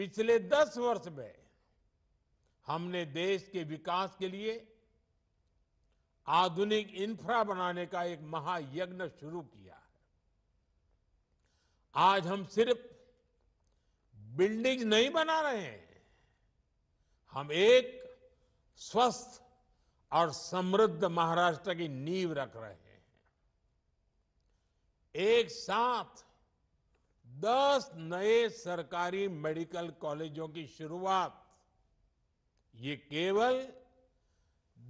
पिछले दस वर्ष में हमने देश के विकास के लिए आधुनिक इंफ्रा बनाने का एक महायज्ञ शुरू किया है आज हम सिर्फ बिल्डिंग नहीं बना रहे हैं हम एक स्वस्थ और समृद्ध महाराष्ट्र की नींव रख रहे हैं एक साथ दस नए सरकारी मेडिकल कॉलेजों की शुरुआत ये केवल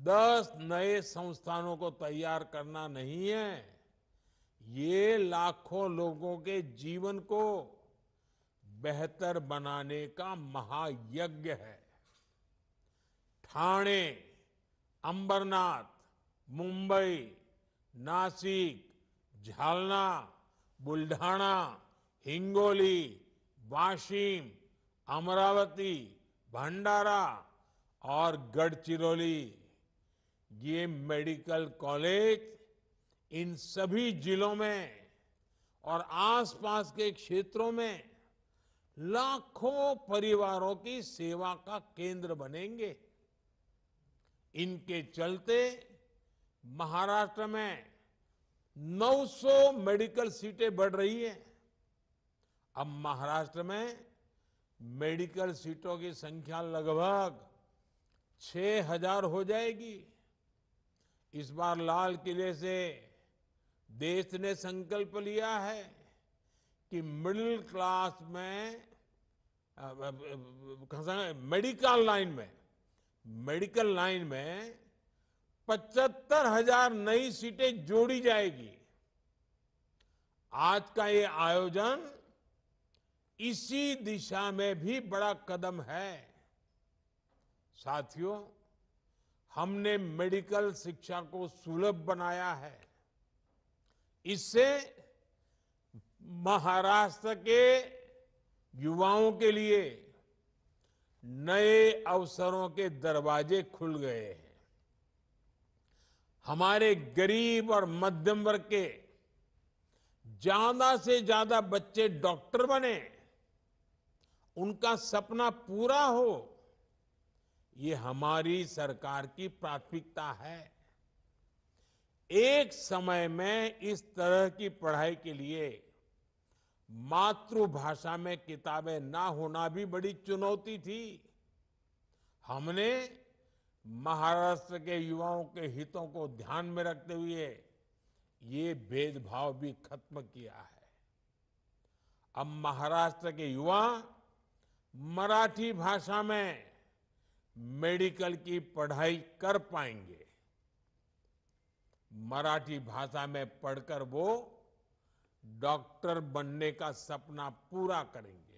दस नए संस्थानों को तैयार करना नहीं है ये लाखों लोगों के जीवन को बेहतर बनाने का महायज्ञ है ठाणे अंबरनाथ मुंबई नासिक झालना बुल्ढाणा हिंगोली वाशिम अमरावती भंडारा और गढ़चिरौली ये मेडिकल कॉलेज इन सभी जिलों में और आसपास के क्षेत्रों में लाखों परिवारों की सेवा का केंद्र बनेंगे इनके चलते महाराष्ट्र में 900 मेडिकल सीटें बढ़ रही है अब महाराष्ट्र में मेडिकल सीटों की संख्या लगभग 6000 हो जाएगी इस बार लाल किले से देश ने संकल्प लिया है कि मिडिल क्लास में मेडिकल लाइन में मेडिकल लाइन में पचहत्तर हजार नई सीटें जोड़ी जाएगी आज का ये आयोजन इसी दिशा में भी बड़ा कदम है साथियों हमने मेडिकल शिक्षा को सुलभ बनाया है इससे महाराष्ट्र के युवाओं के लिए नए अवसरों के दरवाजे खुल गए हैं हमारे गरीब और मध्यम वर्ग के ज्यादा से ज्यादा बच्चे डॉक्टर बने उनका सपना पूरा हो ये हमारी सरकार की प्राथमिकता है एक समय में इस तरह की पढ़ाई के लिए मातृभाषा में किताबें ना होना भी बड़ी चुनौती थी हमने महाराष्ट्र के युवाओं के हितों को ध्यान में रखते हुए ये भेदभाव भी खत्म किया है अब महाराष्ट्र के युवा मराठी भाषा में मेडिकल की पढ़ाई कर पाएंगे मराठी भाषा में पढ़कर वो डॉक्टर बनने का सपना पूरा करेंगे